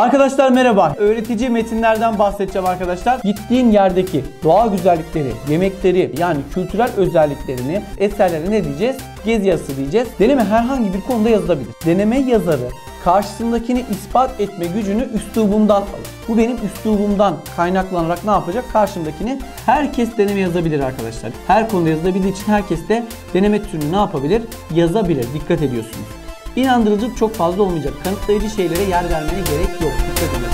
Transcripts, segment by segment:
Arkadaşlar merhaba. Öğretici metinlerden bahsedeceğim arkadaşlar. Gittiğin yerdeki doğal güzellikleri, yemekleri yani kültürel özelliklerini eserlere ne diyeceğiz? Gezi yazısı diyeceğiz. Deneme herhangi bir konuda yazılabilir. Deneme yazarı karşısındakini ispat etme gücünü üslubundan alır. Bu benim üslubumdan kaynaklanarak ne yapacak? Karşımdakini herkes deneme yazabilir arkadaşlar. Her konuda yazılabildiği için herkes de deneme türünü ne yapabilir? Yazabilir. Dikkat ediyorsunuz. İnandırıcılık çok fazla olmayacak. Kanıtlayıcı şeylere yer vermene gerek yok. Dikkat edin.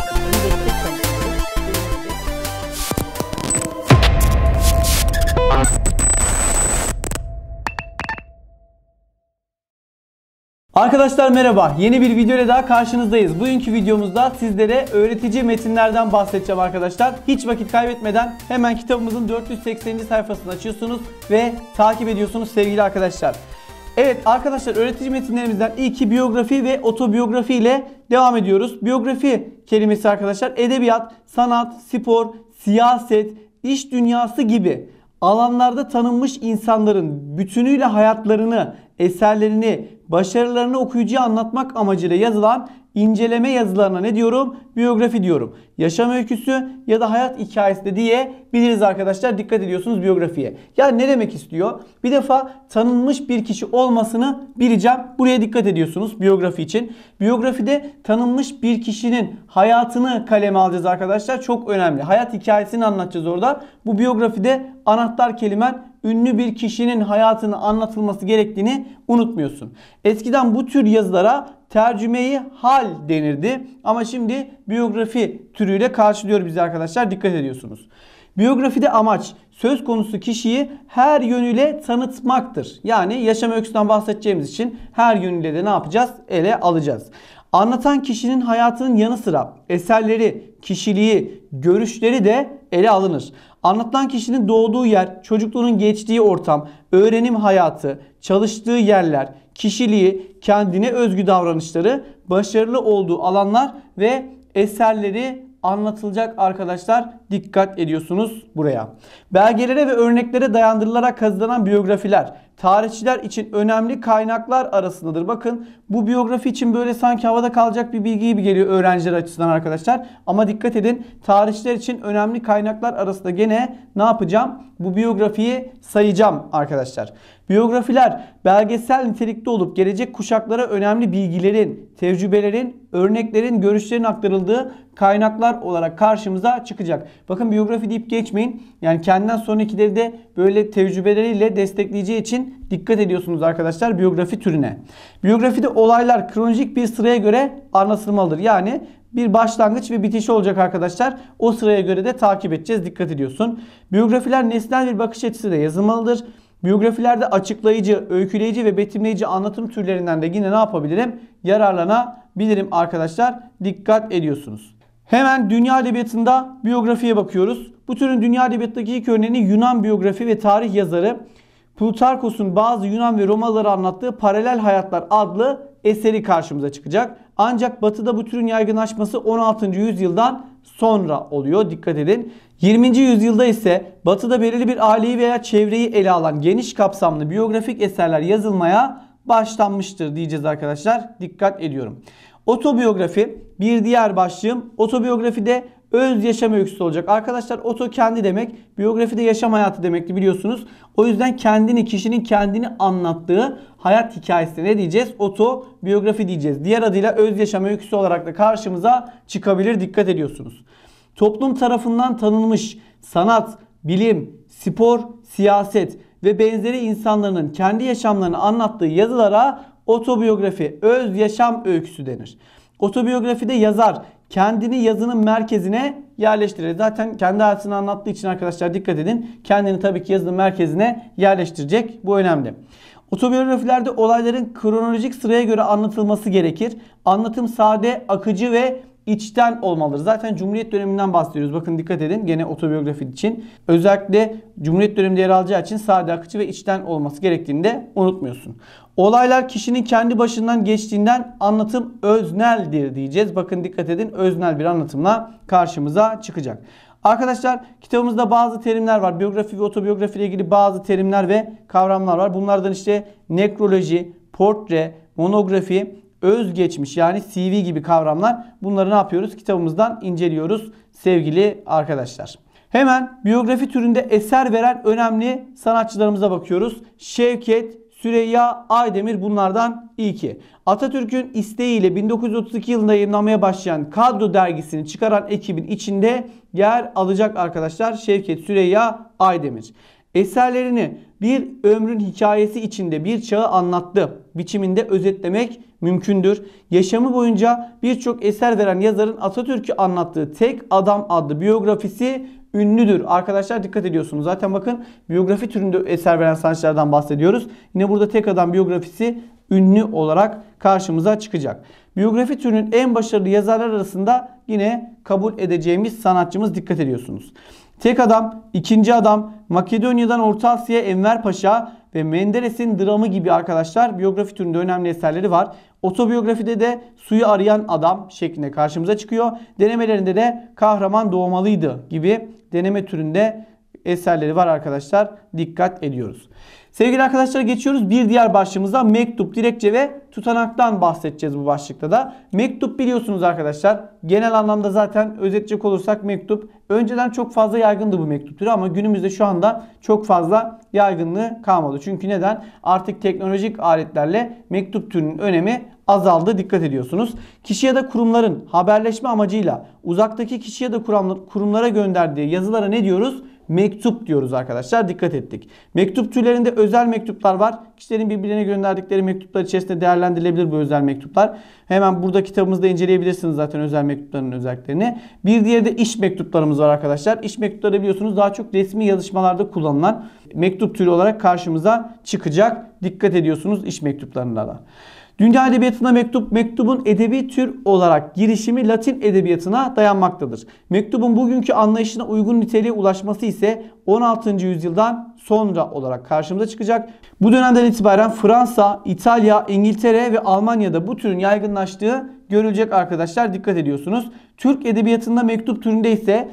Arkadaşlar merhaba. Yeni bir video ile daha karşınızdayız. Bugünkü videomuzda sizlere öğretici metinlerden bahsedeceğim arkadaşlar. Hiç vakit kaybetmeden hemen kitabımızın 480. sayfasını açıyorsunuz ve takip ediyorsunuz sevgili arkadaşlar. Evet arkadaşlar öğretici metinlerimizden ilki biyografi ve otobiyografi ile devam ediyoruz. Biyografi kelimesi arkadaşlar edebiyat, sanat, spor, siyaset, iş dünyası gibi alanlarda tanınmış insanların bütünüyle hayatlarını, eserlerini, başarılarını okuyucuya anlatmak amacıyla yazılan inceleme yazılarına ne diyorum? Biyografi diyorum. Yaşam öyküsü ya da hayat hikayesi de diye biliriz arkadaşlar. Dikkat ediyorsunuz biyografiye. Yani ne demek istiyor? Bir defa tanınmış bir kişi olmasını bileceğim. Buraya dikkat ediyorsunuz biyografi için. Biyografide tanınmış bir kişinin hayatını kaleme alacağız arkadaşlar. Çok önemli. Hayat hikayesini anlatacağız orada. Bu biyografide anahtar kelimen ünlü bir kişinin hayatını anlatılması gerektiğini unutmuyorsun. Eskiden bu tür yazılara tercümeyi hal denirdi ama şimdi biyografi türüyle karşılıyor bizi arkadaşlar dikkat ediyorsunuz. Biyografide amaç söz konusu kişiyi her yönüyle tanıtmaktır. Yani yaşam öyküsünden bahsedeceğimiz için her yönüyle de ne yapacağız? Ele alacağız. Anlatan kişinin hayatının yanı sıra eserleri, kişiliği, görüşleri de ele alınır. Anlatılan kişinin doğduğu yer, çocukluğunun geçtiği ortam, öğrenim hayatı, çalıştığı yerler, kişiliği, kendine özgü davranışları, başarılı olduğu alanlar ve eserleri anlatılacak arkadaşlar dikkat ediyorsunuz buraya. Belgelere ve örneklere dayandırılarak kazılanan biyografiler, tarihçiler için önemli kaynaklar arasındadır. Bakın bu biyografi için böyle sanki havada kalacak bir bilgi gibi geliyor öğrenciler açısından arkadaşlar. Ama dikkat edin tarihçiler için önemli kaynaklar arasında gene ne yapacağım? Bu biyografiyi sayacağım arkadaşlar. Biyografiler belgesel nitelikte olup gelecek kuşaklara önemli bilgilerin, tecrübelerin, örneklerin, görüşlerin aktarıldığı kaynaklar olarak karşımıza çıkacak. Bakın biyografi deyip geçmeyin. Yani kendinden sonrakileri de böyle tecrübeleriyle destekleyeceği için dikkat ediyorsunuz arkadaşlar biyografi türüne. Biyografide olaylar kronolojik bir sıraya göre anlatılmalıdır. Yani bir başlangıç ve bitiş olacak arkadaşlar. O sıraya göre de takip edeceğiz. Dikkat ediyorsun. Biyografiler nesnel bir bakış açısı da yazılmalıdır. Biyografilerde açıklayıcı, öyküleyici ve betimleyici anlatım türlerinden de yine ne yapabilirim? Yararlanabilirim arkadaşlar. Dikkat ediyorsunuz. Hemen dünya edebiyatında biyografiye bakıyoruz. Bu türün dünya edebiyatındaki ilk örneğini Yunan biyografi ve tarih yazarı Plutarkos'un bazı Yunan ve Romalıları anlattığı Paralel Hayatlar adlı eseri karşımıza çıkacak. Ancak batıda bu türün yaygınlaşması 16. yüzyıldan sonra oluyor. Dikkat edin. 20. yüzyılda ise batıda belirli bir aileyi veya çevreyi ele alan geniş kapsamlı biyografik eserler yazılmaya başlanmıştır diyeceğiz arkadaşlar. Dikkat ediyorum. Otobiyografi bir diğer başlığım. Otobiyografide öz yaşam öyküsü olacak. Arkadaşlar oto kendi demek. Biyografi de yaşam hayatı demekti biliyorsunuz. O yüzden kendini kişinin kendini anlattığı hayat hikayesi ne diyeceğiz? Oto biyografi diyeceğiz. Diğer adıyla öz yaşam öyküsü olarak da karşımıza çıkabilir dikkat ediyorsunuz. Toplum tarafından tanınmış sanat, bilim, spor, siyaset ve benzeri insanların kendi yaşamlarını anlattığı yazılara otobiyografi, öz yaşam öyküsü denir. Otobiyografide yazar kendini yazının merkezine yerleştirir. Zaten kendi hayatını anlattığı için arkadaşlar dikkat edin. Kendini tabii ki yazının merkezine yerleştirecek. Bu önemli. Otobiyografilerde olayların kronolojik sıraya göre anlatılması gerekir. Anlatım sade, akıcı ve içten olmalıdır. Zaten Cumhuriyet döneminden bahsediyoruz. Bakın dikkat edin gene otobiyografi için. Özellikle Cumhuriyet döneminde yer alacağı için sade akıcı ve içten olması gerektiğini de unutmuyorsun. Olaylar kişinin kendi başından geçtiğinden anlatım özneldir diyeceğiz. Bakın dikkat edin öznel bir anlatımla karşımıza çıkacak. Arkadaşlar kitabımızda bazı terimler var. Biyografi ve otobiyografi ile ilgili bazı terimler ve kavramlar var. Bunlardan işte nekroloji, portre, monografi, özgeçmiş yani CV gibi kavramlar. Bunları ne yapıyoruz? Kitabımızdan inceliyoruz sevgili arkadaşlar. Hemen biyografi türünde eser veren önemli sanatçılarımıza bakıyoruz. Şevket Süreyya Aydemir bunlardan ilki. Atatürk'ün isteğiyle 1932 yılında yayınlamaya başlayan Kadro dergisini çıkaran ekibin içinde yer alacak arkadaşlar Şevket Süreyya Aydemir. Eserlerini bir ömrün hikayesi içinde bir çağı anlattı biçiminde özetlemek mümkündür. Yaşamı boyunca birçok eser veren yazarın Atatürk'ü anlattığı Tek Adam adlı biyografisi ünlüdür. Arkadaşlar dikkat ediyorsunuz. Zaten bakın biyografi türünde eser veren sanatçılardan bahsediyoruz. Yine burada Tek Adam biyografisi ünlü olarak karşımıza çıkacak. Biyografi türünün en başarılı yazarlar arasında yine kabul edeceğimiz sanatçımız dikkat ediyorsunuz. Tek adam, ikinci adam, Makedonya'dan Orta Asya'ya Enver Paşa ve Menderes'in dramı gibi arkadaşlar biyografi türünde önemli eserleri var. Otobiyografide de suyu arayan adam şeklinde karşımıza çıkıyor. Denemelerinde de kahraman doğmalıydı gibi deneme türünde eserleri var arkadaşlar. Dikkat ediyoruz. Sevgili arkadaşlar geçiyoruz bir diğer başlığımıza mektup, dilekçe ve tutanaktan bahsedeceğiz bu başlıkta da. Mektup biliyorsunuz arkadaşlar genel anlamda zaten özetleyecek olursak mektup önceden çok fazla yaygındı bu mektup türü ama günümüzde şu anda çok fazla yaygınlığı kalmadı. Çünkü neden? Artık teknolojik aletlerle mektup türünün önemi azaldı dikkat ediyorsunuz. Kişi ya da kurumların haberleşme amacıyla uzaktaki kişi ya da kurumlara gönderdiği yazılara ne diyoruz? mektup diyoruz arkadaşlar. Dikkat ettik. Mektup türlerinde özel mektuplar var. Kişilerin birbirlerine gönderdikleri mektuplar içerisinde değerlendirilebilir bu özel mektuplar. Hemen burada kitabımızda inceleyebilirsiniz zaten özel mektupların özelliklerini. Bir diğeri de iş mektuplarımız var arkadaşlar. İş mektupları biliyorsunuz daha çok resmi yazışmalarda kullanılan mektup türü olarak karşımıza çıkacak. Dikkat ediyorsunuz iş mektuplarına da. Dünya Edebiyatı'na mektup, mektubun edebi tür olarak girişimi Latin edebiyatına dayanmaktadır. Mektubun bugünkü anlayışına uygun niteliğe ulaşması ise 16. yüzyıldan sonra olarak karşımıza çıkacak. Bu dönemden itibaren Fransa, İtalya, İngiltere ve Almanya'da bu türün yaygınlaştığı görülecek arkadaşlar dikkat ediyorsunuz. Türk edebiyatında mektup türünde ise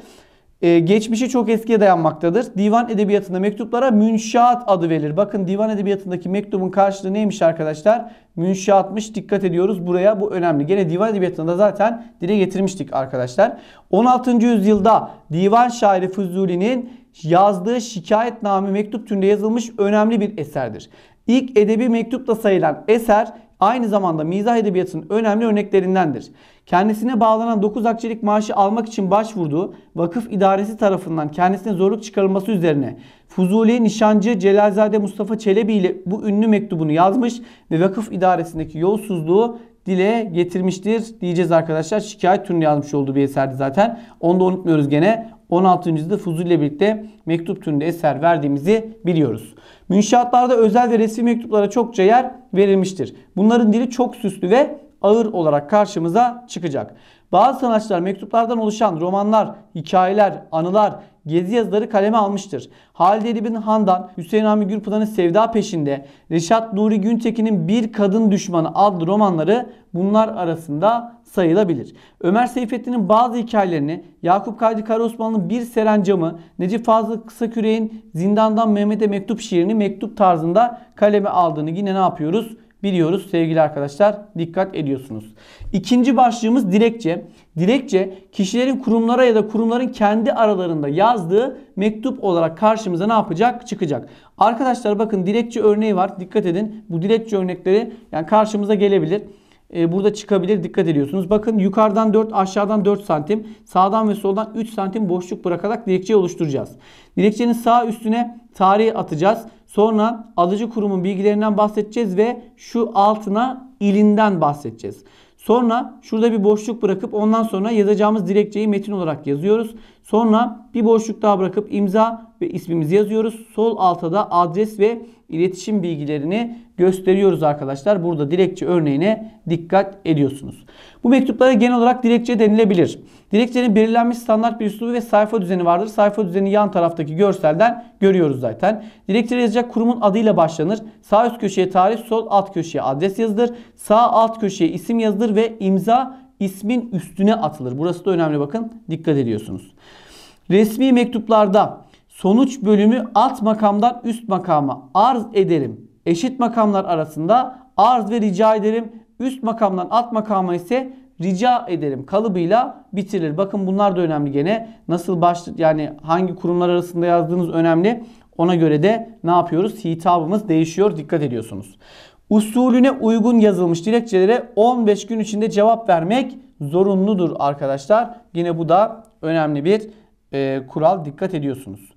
ee, geçmişi çok eskiye dayanmaktadır. Divan edebiyatında mektuplara münşaat adı verilir. Bakın divan edebiyatındaki mektubun karşılığı neymiş arkadaşlar? Münşaatmış. Dikkat ediyoruz buraya. Bu önemli. Gene divan edebiyatında zaten dile getirmiştik arkadaşlar. 16. yüzyılda divan şairi Fuzuli'nin yazdığı şikayetname mektup türünde yazılmış önemli bir eserdir. İlk edebi mektup da sayılan eser aynı zamanda mizah edebiyatının önemli örneklerindendir. Kendisine bağlanan 9 akçelik maaşı almak için başvurduğu vakıf idaresi tarafından kendisine zorluk çıkarılması üzerine Fuzuli nişancı Celalzade Mustafa Çelebi ile bu ünlü mektubunu yazmış ve vakıf idaresindeki yolsuzluğu dile getirmiştir diyeceğiz arkadaşlar. Şikayet türünü yazmış olduğu bir eserdi zaten. Onu da unutmuyoruz gene. 16. yüzyılda Fuzuli ile birlikte mektup türünde eser verdiğimizi biliyoruz. Münşaatlarda özel ve resmi mektuplara çokça yer verilmiştir. Bunların dili çok süslü ve ağır olarak karşımıza çıkacak. Bazı sanatçılar mektuplardan oluşan romanlar, hikayeler, anılar, gezi yazıları kaleme almıştır. Halide Edip'in Handan, Hüseyin Ami Gürpınar'ın Sevda Peşinde, Reşat Nuri Güntekin'in Bir Kadın Düşmanı adlı romanları bunlar arasında sayılabilir. Ömer Seyfettin'in bazı hikayelerini, Yakup Kadri Karaosmanlı'nın Bir Serencam'ı, Necip Fazıl Kısaküre'nin Zindandan Mehmet'e Mektup şiirini mektup tarzında kaleme aldığını yine ne yapıyoruz? Biliyoruz sevgili arkadaşlar dikkat ediyorsunuz. İkinci başlığımız dilekçe. Dilekçe kişilerin kurumlara ya da kurumların kendi aralarında yazdığı mektup olarak karşımıza ne yapacak? Çıkacak. Arkadaşlar bakın dilekçe örneği var. Dikkat edin. Bu dilekçe örnekleri yani karşımıza gelebilir. Ee, burada çıkabilir. Dikkat ediyorsunuz. Bakın yukarıdan 4, aşağıdan 4 santim, sağdan ve soldan 3 santim boşluk bırakarak dilekçeyi oluşturacağız. Dilekçenin sağ üstüne tarihi atacağız. Sonra alıcı kurumun bilgilerinden bahsedeceğiz ve şu altına ilinden bahsedeceğiz. Sonra şurada bir boşluk bırakıp ondan sonra yazacağımız dilekçeyi metin olarak yazıyoruz. Sonra bir boşluk daha bırakıp imza ve ismimizi yazıyoruz. Sol alta da adres ve iletişim bilgilerini gösteriyoruz arkadaşlar. Burada dilekçe örneğine dikkat ediyorsunuz. Bu mektuplara genel olarak dilekçe denilebilir. Dilekçenin belirlenmiş standart bir üslubu ve sayfa düzeni vardır. Sayfa düzeni yan taraftaki görselden görüyoruz zaten. Dilekçe yazacak kurumun adıyla başlanır. Sağ üst köşeye tarih, sol alt köşeye adres yazılır. Sağ alt köşeye isim yazılır ve imza ismin üstüne atılır. Burası da önemli bakın dikkat ediyorsunuz. Resmi mektuplarda sonuç bölümü alt makamdan üst makama arz ederim. Eşit makamlar arasında arz ve rica ederim. Üst makamdan alt makama ise rica ederim kalıbıyla bitirilir. Bakın bunlar da önemli gene. Nasıl başlık yani hangi kurumlar arasında yazdığınız önemli. Ona göre de ne yapıyoruz? Hitabımız değişiyor. Dikkat ediyorsunuz. Usulüne uygun yazılmış dilekçelere 15 gün içinde cevap vermek zorunludur arkadaşlar. Yine bu da önemli bir e, kural. Dikkat ediyorsunuz.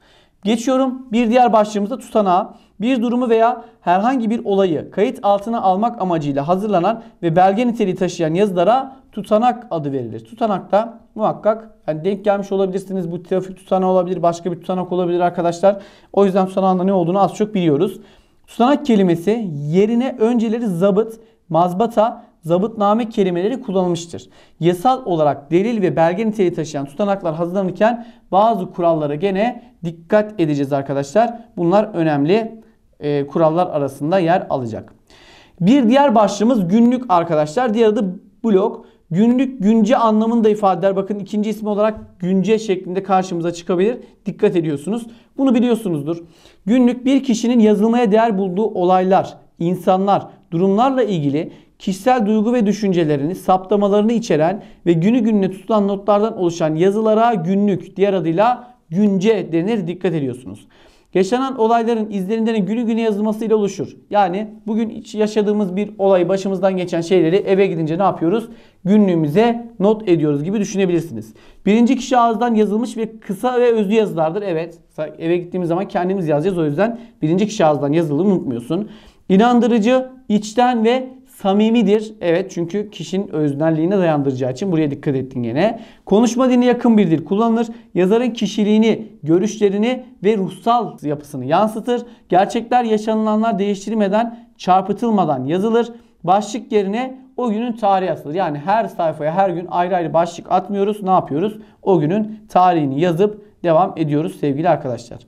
Geçiyorum bir diğer başlığımızda tutanağa. Bir durumu veya herhangi bir olayı kayıt altına almak amacıyla hazırlanan ve belge niteliği taşıyan yazılara tutanak adı verilir. Tutanak da muhakkak yani denk gelmiş olabilirsiniz. Bu trafik tutanağı olabilir, başka bir tutanak olabilir arkadaşlar. O yüzden tutanağın ne olduğunu az çok biliyoruz. Tutanak kelimesi yerine önceleri zabıt, mazbata zabıtname kelimeleri kullanılmıştır. Yasal olarak delil ve belge niteliği taşıyan tutanaklar hazırlanırken bazı kurallara gene dikkat edeceğiz arkadaşlar. Bunlar önemli e, kurallar arasında yer alacak. Bir diğer başlığımız günlük arkadaşlar. Diğer adı blog. Günlük günce anlamını da ifade eder. Bakın ikinci ismi olarak günce şeklinde karşımıza çıkabilir. Dikkat ediyorsunuz. Bunu biliyorsunuzdur. Günlük bir kişinin yazılmaya değer bulduğu olaylar, insanlar, durumlarla ilgili kişisel duygu ve düşüncelerini, saptamalarını içeren ve günü gününe tutulan notlardan oluşan yazılara günlük, diğer adıyla günce denir dikkat ediyorsunuz. Yaşanan olayların izlerinden günü güne yazılmasıyla oluşur. Yani bugün yaşadığımız bir olay, başımızdan geçen şeyleri eve gidince ne yapıyoruz? Günlüğümüze not ediyoruz gibi düşünebilirsiniz. Birinci kişi ağızdan yazılmış ve kısa ve özlü yazılardır. Evet, eve gittiğimiz zaman kendimiz yazacağız. O yüzden birinci kişi ağızdan yazıldığını unutmuyorsun. İnandırıcı, içten ve Samimidir. Evet çünkü kişinin öznerliğine dayandıracağı için buraya dikkat ettin gene. Konuşma diline yakın bir dil kullanılır. Yazarın kişiliğini, görüşlerini ve ruhsal yapısını yansıtır. Gerçekler yaşanılanlar değiştirmeden, çarpıtılmadan yazılır. Başlık yerine o günün tarihi asılır. Yani her sayfaya her gün ayrı ayrı başlık atmıyoruz. Ne yapıyoruz? O günün tarihini yazıp devam ediyoruz sevgili arkadaşlar.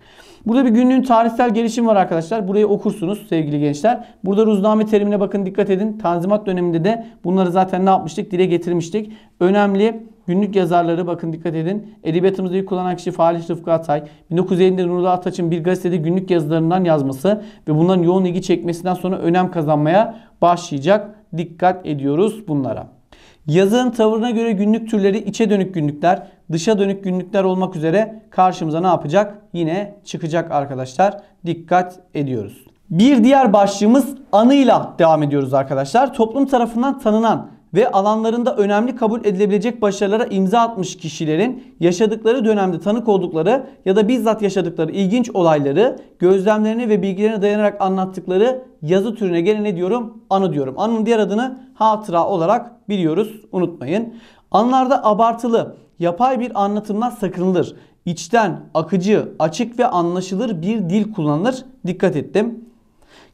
Burada bir günlüğün tarihsel gelişim var arkadaşlar. Burayı okursunuz sevgili gençler. Burada ruzname terimine bakın dikkat edin. Tanzimat döneminde de bunları zaten ne yapmıştık? Dile getirmiştik. Önemli günlük yazarları bakın dikkat edin. Edebiyatımızda ilk kullanan kişi Fahriş Rıfkı Atay. 1950'de Nurullah Ataç'ın bir gazetede günlük yazılarından yazması ve bunların yoğun ilgi çekmesinden sonra önem kazanmaya başlayacak. Dikkat ediyoruz bunlara. Yazının tavırına göre günlük türleri içe dönük günlükler, dışa dönük günlükler olmak üzere karşımıza ne yapacak? Yine çıkacak arkadaşlar. Dikkat ediyoruz. Bir diğer başlığımız anıyla devam ediyoruz arkadaşlar. Toplum tarafından tanınan ve alanlarında önemli kabul edilebilecek başarılara imza atmış kişilerin yaşadıkları dönemde tanık oldukları ya da bizzat yaşadıkları ilginç olayları gözlemlerini ve bilgilerine dayanarak anlattıkları yazı türüne gene ne diyorum? Anı diyorum. Anın diğer adını hatıra olarak biliyoruz. Unutmayın. Anlarda abartılı yapay bir anlatımdan sakınılır. İçten, akıcı, açık ve anlaşılır bir dil kullanılır. Dikkat ettim.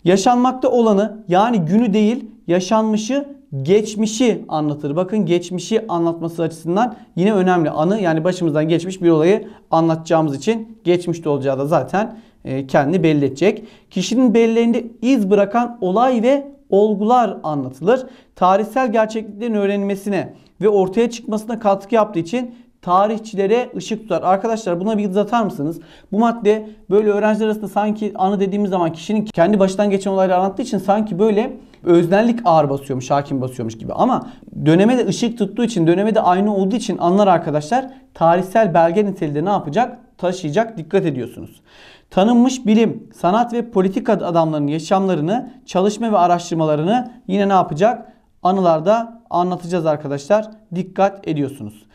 Yaşanmakta olanı yani günü değil yaşanmışı geçmişi anlatır. Bakın geçmişi anlatması açısından yine önemli. Anı yani başımızdan geçmiş bir olayı anlatacağımız için geçmişte olacağı da zaten e, kendini belli edecek. Kişinin belleğinde iz bırakan olay ve olgular anlatılır. Tarihsel gerçekliklerin öğrenilmesine, ve ortaya çıkmasına katkı yaptığı için tarihçilere ışık tutar. Arkadaşlar buna bir yıldız atar mısınız? Bu madde böyle öğrenciler arasında sanki anı dediğimiz zaman kişinin kendi başından geçen olayları anlattığı için sanki böyle öznellik ağır basıyormuş, hakim basıyormuş gibi. Ama döneme de ışık tuttuğu için, döneme de aynı olduğu için anlar arkadaşlar tarihsel belge niteliğinde ne yapacak? Taşıyacak dikkat ediyorsunuz. Tanınmış bilim, sanat ve politika adamlarının yaşamlarını, çalışma ve araştırmalarını yine ne yapacak? anılarda anlatacağız arkadaşlar. Dikkat ediyorsunuz.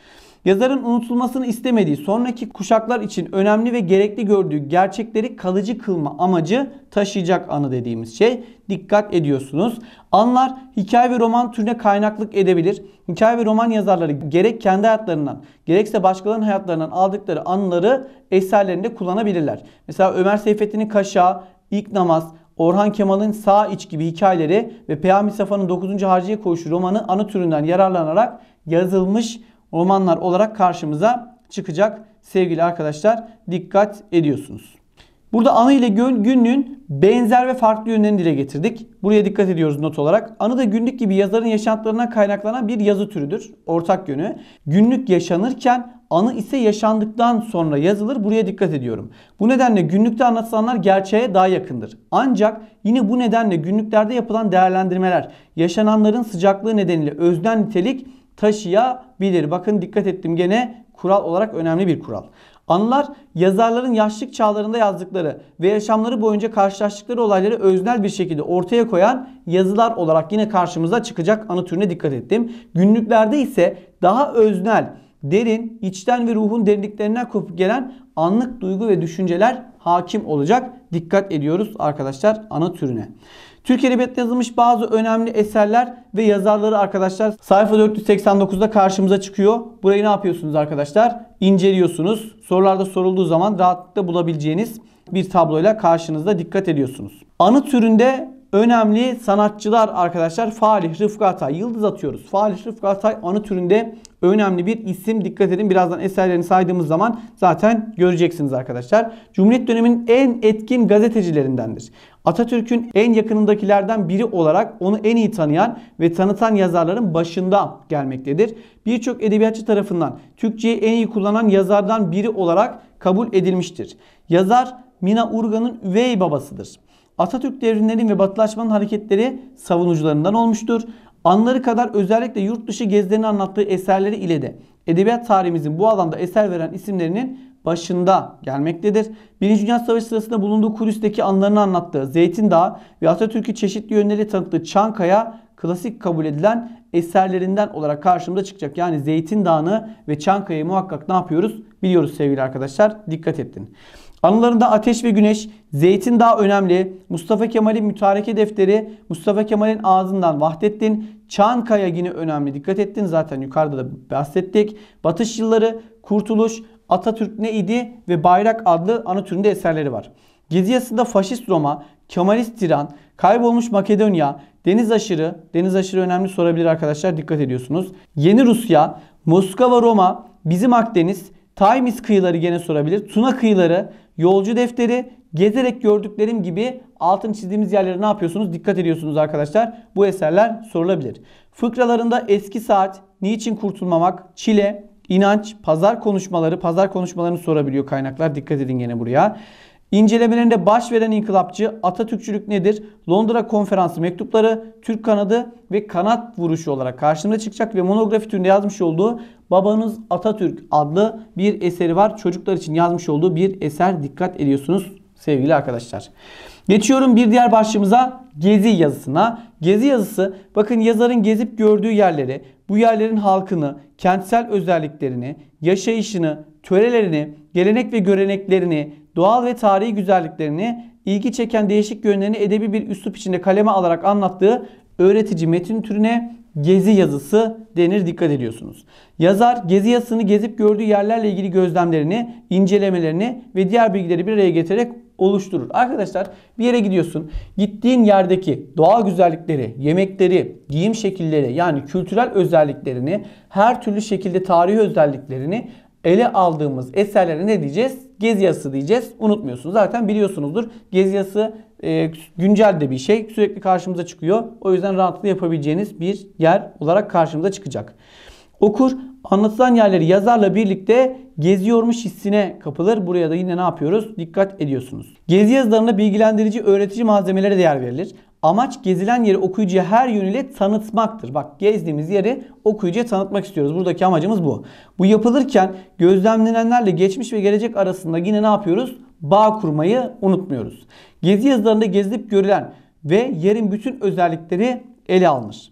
Yazarın unutulmasını istemediği sonraki kuşaklar için önemli ve gerekli gördüğü gerçekleri kalıcı kılma amacı taşıyacak anı dediğimiz şey. Dikkat ediyorsunuz. Anlar hikaye ve roman türüne kaynaklık edebilir. Hikaye ve roman yazarları gerek kendi hayatlarından gerekse başkalarının hayatlarından aldıkları anıları eserlerinde kullanabilirler. Mesela Ömer Seyfettin'in Kaşa, İlk Namaz, Orhan Kemal'in Sağ İç gibi hikayeleri ve Peyami Safa'nın 9. Harciye Koğuşu romanı ana türünden yararlanarak yazılmış romanlar olarak karşımıza çıkacak sevgili arkadaşlar. Dikkat ediyorsunuz. Burada anı ile gün, günlüğün benzer ve farklı yönlerini dile getirdik. Buraya dikkat ediyoruz not olarak. Anı da günlük gibi yazarın yaşantılarına kaynaklanan bir yazı türüdür. Ortak yönü. Günlük yaşanırken Anı ise yaşandıktan sonra yazılır. Buraya dikkat ediyorum. Bu nedenle günlükte anlatılanlar gerçeğe daha yakındır. Ancak yine bu nedenle günlüklerde yapılan değerlendirmeler yaşananların sıcaklığı nedeniyle özden nitelik taşıyabilir. Bakın dikkat ettim gene kural olarak önemli bir kural. Anılar yazarların yaşlık çağlarında yazdıkları ve yaşamları boyunca karşılaştıkları olayları öznel bir şekilde ortaya koyan yazılar olarak yine karşımıza çıkacak anı türüne dikkat ettim. Günlüklerde ise daha öznel derin, içten ve ruhun derinliklerinden kopup gelen anlık duygu ve düşünceler hakim olacak. Dikkat ediyoruz arkadaşlar ana türüne. Türk Edebiyatı yazılmış bazı önemli eserler ve yazarları arkadaşlar sayfa 489'da karşımıza çıkıyor. Burayı ne yapıyorsunuz arkadaşlar? İnceliyorsunuz. Sorularda sorulduğu zaman rahatlıkla bulabileceğiniz bir tabloyla karşınızda dikkat ediyorsunuz. Anı türünde önemli sanatçılar arkadaşlar Falih Rıfkı Atay. Yıldız atıyoruz. Falih Rıfkı Atay anı türünde önemli bir isim. Dikkat edin birazdan eserlerini saydığımız zaman zaten göreceksiniz arkadaşlar. Cumhuriyet döneminin en etkin gazetecilerindendir. Atatürk'ün en yakınındakilerden biri olarak onu en iyi tanıyan ve tanıtan yazarların başında gelmektedir. Birçok edebiyatçı tarafından Türkçeyi en iyi kullanan yazardan biri olarak kabul edilmiştir. Yazar Mina Urgan'ın üvey babasıdır. Atatürk devrimlerin ve batılaşmanın hareketleri savunucularından olmuştur. Anları kadar özellikle yurt dışı gezilerini anlattığı eserleri ile de edebiyat tarihimizin bu alanda eser veren isimlerinin başında gelmektedir. Birinci Dünya Savaşı sırasında bulunduğu Kudüs'teki anlarını anlattığı Zeytin Dağı ve Atatürk'ü çeşitli yönleri tanıttığı Çankaya klasik kabul edilen eserlerinden olarak karşımıza çıkacak. Yani Zeytin Dağı'nı ve Çankaya'yı muhakkak ne yapıyoruz? Biliyoruz sevgili arkadaşlar. Dikkat ettin. Anılarında ateş ve güneş, zeytin daha önemli, Mustafa Kemal'in mütareke defteri, Mustafa Kemal'in ağzından Vahdettin, Çankaya yine önemli. Dikkat ettin zaten yukarıda da bahsettik. Batış yılları, Kurtuluş, Atatürk ne idi ve Bayrak adlı ana türünde eserleri var. Geziyasında faşist Roma, Kemalist Tiran, kaybolmuş Makedonya, deniz aşırı, deniz aşırı önemli sorabilir arkadaşlar dikkat ediyorsunuz. Yeni Rusya, Moskova Roma, bizim Akdeniz, Taymis kıyıları gene sorabilir. Tuna kıyıları, yolcu defteri, gezerek gördüklerim gibi altın çizdiğimiz yerlere ne yapıyorsunuz? Dikkat ediyorsunuz arkadaşlar. Bu eserler sorulabilir. Fıkralarında eski saat, niçin kurtulmamak, çile, inanç, pazar konuşmaları, pazar konuşmalarını sorabiliyor kaynaklar. Dikkat edin gene buraya. İncelemelerinde baş veren inkılapçı Atatürkçülük nedir? Londra konferansı mektupları, Türk kanadı ve kanat vuruşu olarak karşımıza çıkacak ve monografi türünde yazmış olduğu Babanız Atatürk adlı bir eseri var. Çocuklar için yazmış olduğu bir eser dikkat ediyorsunuz sevgili arkadaşlar. Geçiyorum bir diğer başlığımıza gezi yazısına. Gezi yazısı bakın yazarın gezip gördüğü yerleri, bu yerlerin halkını, kentsel özelliklerini, yaşayışını, törelerini, gelenek ve göreneklerini, doğal ve tarihi güzelliklerini, ilgi çeken değişik yönlerini edebi bir üslup içinde kaleme alarak anlattığı öğretici metin türüne gezi yazısı denir dikkat ediyorsunuz. Yazar gezi yazısını gezip gördüğü yerlerle ilgili gözlemlerini, incelemelerini ve diğer bilgileri bir araya getirerek oluşturur. Arkadaşlar bir yere gidiyorsun. Gittiğin yerdeki doğal güzellikleri, yemekleri, giyim şekilleri yani kültürel özelliklerini, her türlü şekilde tarihi özelliklerini ele aldığımız eserlere ne diyeceğiz? Gezi yazısı diyeceğiz. Unutmuyorsunuz. Zaten biliyorsunuzdur. Gezi yazısı ee, güncel de bir şey. Sürekli karşımıza çıkıyor. O yüzden rantlı yapabileceğiniz bir yer olarak karşımıza çıkacak. Okur anlatılan yerleri yazarla birlikte geziyormuş hissine kapılır. Buraya da yine ne yapıyoruz? Dikkat ediyorsunuz. Gezi yazılarına bilgilendirici, öğretici malzemelere değer verilir. Amaç gezilen yeri okuyucuya her yönüyle tanıtmaktır. Bak gezdiğimiz yeri okuyucuya tanıtmak istiyoruz. Buradaki amacımız bu. Bu yapılırken gözlemlenenlerle geçmiş ve gelecek arasında yine ne yapıyoruz? Bağ kurmayı unutmuyoruz. Gezi yazılarında gezilip görülen ve yerin bütün özellikleri ele almış.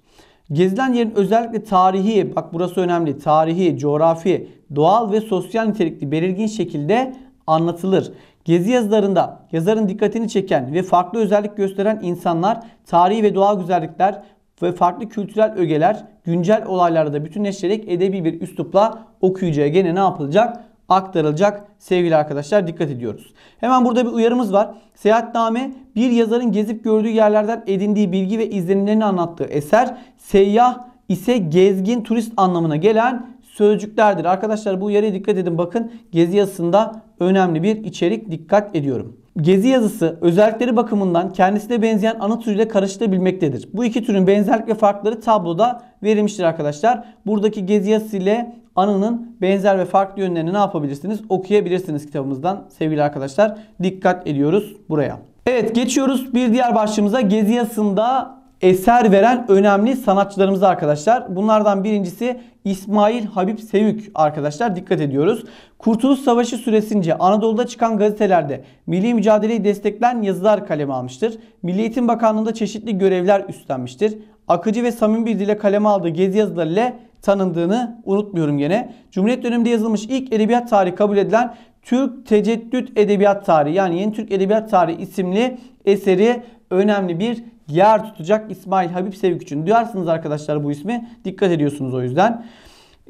Gezilen yerin özellikle tarihi, bak burası önemli, tarihi, coğrafi, doğal ve sosyal nitelikli belirgin şekilde anlatılır. Gezi yazılarında yazarın dikkatini çeken ve farklı özellik gösteren insanlar, tarihi ve doğal güzellikler ve farklı kültürel ögeler güncel olaylarda bütünleşerek edebi bir üslupla okuyucuya gene ne yapılacak? aktarılacak sevgili arkadaşlar dikkat ediyoruz. Hemen burada bir uyarımız var. Seyahatname bir yazarın gezip gördüğü yerlerden edindiği bilgi ve izlenimlerini anlattığı eser. Seyyah ise gezgin turist anlamına gelen sözcüklerdir. Arkadaşlar bu uyarıya dikkat edin. Bakın gezi yazısında önemli bir içerik dikkat ediyorum. Gezi yazısı özellikleri bakımından kendisine benzeyen ana türüyle karıştırabilmektedir. Bu iki türün benzerlik ve farkları tabloda verilmiştir arkadaşlar. Buradaki gezi yazısı ile Anı'nın benzer ve farklı yönlerini ne yapabilirsiniz? Okuyabilirsiniz kitabımızdan sevgili arkadaşlar. Dikkat ediyoruz buraya. Evet geçiyoruz bir diğer başlığımıza. Gezi yasında eser veren önemli sanatçılarımız arkadaşlar. Bunlardan birincisi İsmail Habib Sevük arkadaşlar dikkat ediyoruz. Kurtuluş Savaşı süresince Anadolu'da çıkan gazetelerde milli mücadeleyi destekleyen yazılar kaleme almıştır. Milli Eğitim Bakanlığı'nda çeşitli görevler üstlenmiştir akıcı ve samimi bir dile kaleme aldığı gezi yazılarıyla tanındığını unutmuyorum gene. Cumhuriyet döneminde yazılmış ilk edebiyat tarihi kabul edilen Türk Teceddüt Edebiyat Tarihi yani Yeni Türk Edebiyat Tarihi isimli eseri önemli bir yer tutacak İsmail Habib Sevgüç'ün. Duyarsınız arkadaşlar bu ismi. Dikkat ediyorsunuz o yüzden.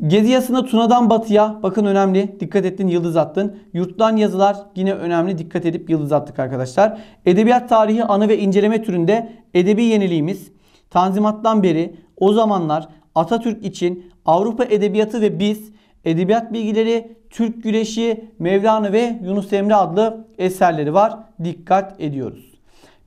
Gezi yazısında Tuna'dan Batı'ya bakın önemli. Dikkat ettin yıldız attın. Yurttan yazılar yine önemli. Dikkat edip yıldız attık arkadaşlar. Edebiyat tarihi anı ve inceleme türünde edebi yeniliğimiz Tanzimat'tan beri o zamanlar Atatürk için Avrupa Edebiyatı ve Biz, Edebiyat Bilgileri, Türk Güreşi, Mevlana ve Yunus Emre adlı eserleri var. Dikkat ediyoruz.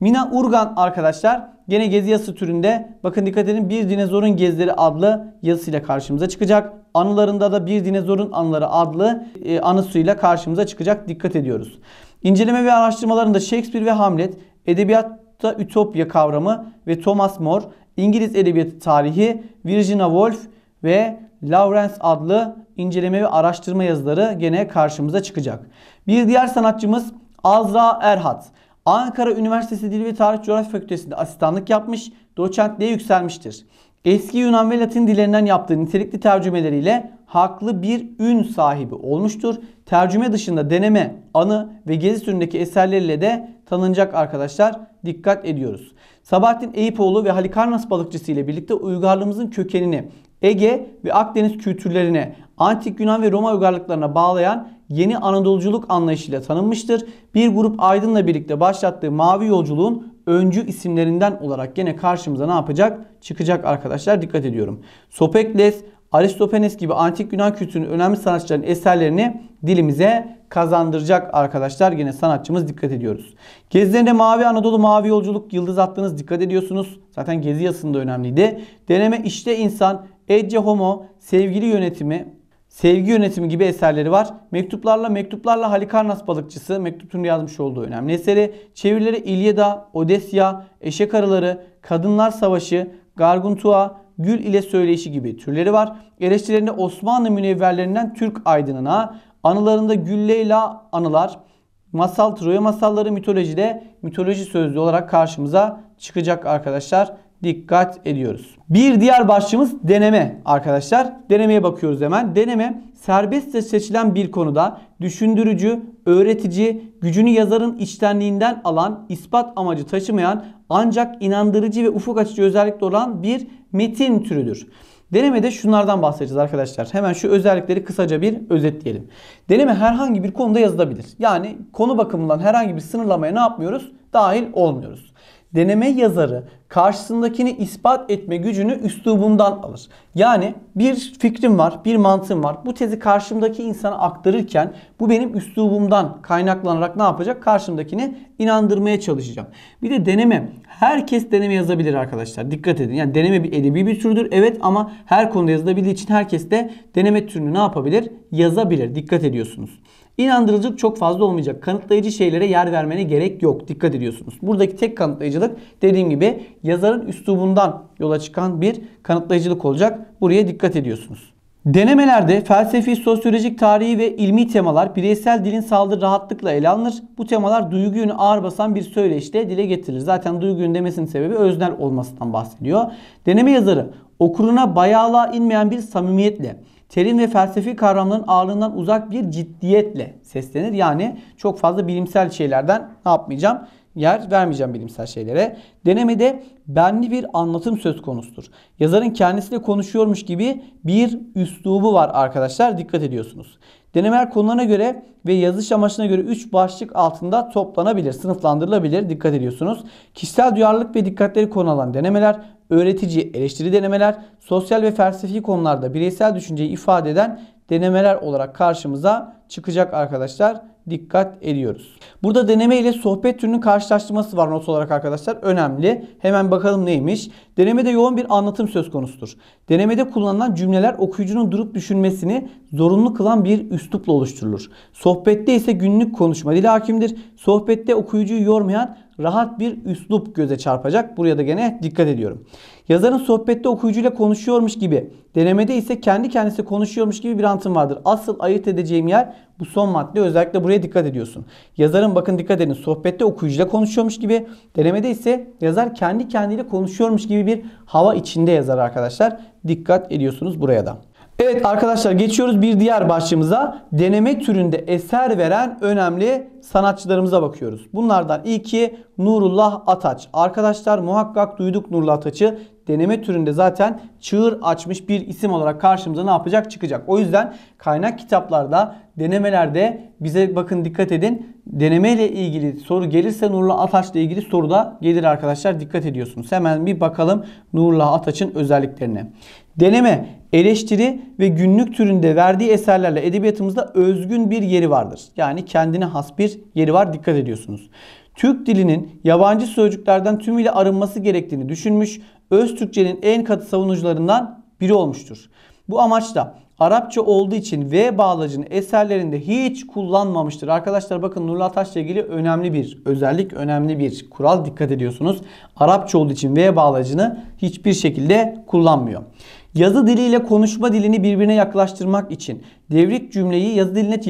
Mina Urgan arkadaşlar gene gezi yazısı türünde bakın dikkat edin Bir Dinozorun Gezileri adlı yazısıyla karşımıza çıkacak. Anılarında da Bir Dinozorun Anıları adlı e, anısıyla karşımıza çıkacak. Dikkat ediyoruz. İnceleme ve araştırmalarında Shakespeare ve Hamlet, edebiyat da ütopya kavramı ve Thomas More, İngiliz Edebiyatı Tarihi, Virginia Woolf ve Lawrence adlı inceleme ve araştırma yazıları gene karşımıza çıkacak. Bir diğer sanatçımız Azra Erhat. Ankara Üniversitesi Dil ve Tarih Coğrafya Fakültesi'nde asistanlık yapmış, doçentliğe yükselmiştir. Eski Yunan ve Latin dillerinden yaptığı nitelikli tercümeleriyle haklı bir ün sahibi olmuştur. Tercüme dışında deneme, anı ve gezi türündeki eserleriyle de tanınacak arkadaşlar. Dikkat ediyoruz. Sabahattin Eyüpoğlu ve Halikarnas balıkçısı ile birlikte uygarlığımızın kökenini Ege ve Akdeniz kültürlerine, antik Yunan ve Roma uygarlıklarına bağlayan yeni Anadoluculuk anlayışıyla tanınmıştır. Bir grup aydınla birlikte başlattığı mavi yolculuğun öncü isimlerinden olarak gene karşımıza ne yapacak? Çıkacak arkadaşlar dikkat ediyorum. Sopekles, Aristofanes gibi antik Yunan kültürünün önemli sanatçıların eserlerini dilimize kazandıracak arkadaşlar. Yine sanatçımız dikkat ediyoruz. Gezilerinde Mavi Anadolu Mavi Yolculuk Yıldız attığınız dikkat ediyorsunuz. Zaten gezi yazısında önemliydi. Deneme işte insan, Ecce Homo, Sevgili Yönetimi, Sevgi Yönetimi gibi eserleri var. Mektuplarla Mektuplarla Halikarnas Balıkçısı, Mektup'un yazmış olduğu önemli eseri. Çevirileri İlyada, Odesya, Eşek Arıları, Kadınlar Savaşı, Garguntua, Gül ile Söyleşi gibi türleri var. Eleştirilerinde Osmanlı münevverlerinden Türk aydınına, anılarında Gülleyla anılar, masal Troya masalları mitolojide mitoloji sözlü olarak karşımıza çıkacak arkadaşlar. Dikkat ediyoruz. Bir diğer başlığımız deneme arkadaşlar. Denemeye bakıyoruz hemen. Deneme serbestçe seçilen bir konuda düşündürücü, öğretici, gücünü yazarın içtenliğinden alan, ispat amacı taşımayan ancak inandırıcı ve ufuk açıcı özellikle olan bir metin türüdür. Denemede şunlardan bahsedeceğiz arkadaşlar. Hemen şu özellikleri kısaca bir özetleyelim. Deneme herhangi bir konuda yazılabilir. Yani konu bakımından herhangi bir sınırlamaya ne yapmıyoruz? Dahil olmuyoruz deneme yazarı karşısındakini ispat etme gücünü üslubundan alır. Yani bir fikrim var, bir mantığım var. Bu tezi karşımdaki insana aktarırken bu benim üslubumdan kaynaklanarak ne yapacak? Karşımdakini inandırmaya çalışacağım. Bir de deneme. Herkes deneme yazabilir arkadaşlar. Dikkat edin. Yani deneme bir edebi bir türdür. Evet ama her konuda yazılabildiği için herkes de deneme türünü ne yapabilir? Yazabilir. Dikkat ediyorsunuz. İnandırıcılık çok fazla olmayacak. Kanıtlayıcı şeylere yer vermene gerek yok. Dikkat ediyorsunuz. Buradaki tek kanıtlayıcılık dediğim gibi yazarın üslubundan yola çıkan bir kanıtlayıcılık olacak. Buraya dikkat ediyorsunuz. Denemelerde felsefi, sosyolojik, tarihi ve ilmi temalar bireysel dilin sağladığı rahatlıkla ele alınır. Bu temalar duygu yönü ağır basan bir söyleşte dile getirilir. Zaten duygu yönü demesinin sebebi öznel olmasından bahsediyor. Deneme yazarı okuruna bayağılığa inmeyen bir samimiyetle terim ve felsefi kavramların ağırlığından uzak bir ciddiyetle seslenir. Yani çok fazla bilimsel şeylerden ne yapmayacağım? Yer vermeyeceğim bilimsel şeylere. Denemede benli bir anlatım söz konusudur. Yazarın kendisiyle konuşuyormuş gibi bir üslubu var arkadaşlar. Dikkat ediyorsunuz. Denemeler konularına göre ve yazış amacına göre 3 başlık altında toplanabilir, sınıflandırılabilir. Dikkat ediyorsunuz. Kişisel duyarlılık ve dikkatleri konu alan denemeler öğretici eleştiri denemeler, sosyal ve felsefi konularda bireysel düşünceyi ifade eden denemeler olarak karşımıza çıkacak arkadaşlar. Dikkat ediyoruz. Burada deneme ile sohbet türünün karşılaştırması var not olarak arkadaşlar. Önemli. Hemen bakalım neymiş. Denemede yoğun bir anlatım söz konusudur. Denemede kullanılan cümleler okuyucunun durup düşünmesini zorunlu kılan bir üslupla oluşturulur. Sohbette ise günlük konuşma dili hakimdir. Sohbette okuyucuyu yormayan rahat bir üslup göze çarpacak. Buraya da gene dikkat ediyorum. Yazarın sohbette okuyucuyla konuşuyormuş gibi, denemede ise kendi kendisi konuşuyormuş gibi bir anlatım vardır. Asıl ayırt edeceğim yer bu son madde. Özellikle buraya dikkat ediyorsun. Yazarın bakın dikkat edin sohbette okuyucuyla konuşuyormuş gibi, denemede ise yazar kendi kendiyle konuşuyormuş gibi bir hava içinde yazar arkadaşlar. Dikkat ediyorsunuz buraya da. Evet arkadaşlar geçiyoruz bir diğer başlığımıza. Deneme türünde eser veren önemli sanatçılarımıza bakıyoruz. Bunlardan ilki Nurullah Ataç. Arkadaşlar muhakkak duyduk Nurullah Ataç'ı. Deneme türünde zaten çığır açmış bir isim olarak karşımıza ne yapacak çıkacak. O yüzden kaynak kitaplarda denemelerde bize bakın dikkat edin. Deneme ile ilgili soru gelirse Nurullah Ataç ile ilgili soru da gelir arkadaşlar. Dikkat ediyorsunuz. Hemen bir bakalım Nurullah Ataç'ın özelliklerine. Deneme, eleştiri ve günlük türünde verdiği eserlerle edebiyatımızda özgün bir yeri vardır. Yani kendine has bir bir yeri var dikkat ediyorsunuz. Türk dilinin yabancı sözcüklerden tümüyle arınması gerektiğini düşünmüş, öz Türkçenin en katı savunucularından biri olmuştur. Bu amaçla Arapça olduğu için V bağlacını eserlerinde hiç kullanmamıştır. Arkadaşlar bakın Nurullah Ataş'la ilgili önemli bir özellik, önemli bir kural dikkat ediyorsunuz. Arapça olduğu için V bağlacını hiçbir şekilde kullanmıyor. Yazı diliyle konuşma dilini birbirine yaklaştırmak için devrik cümleyi yazı diline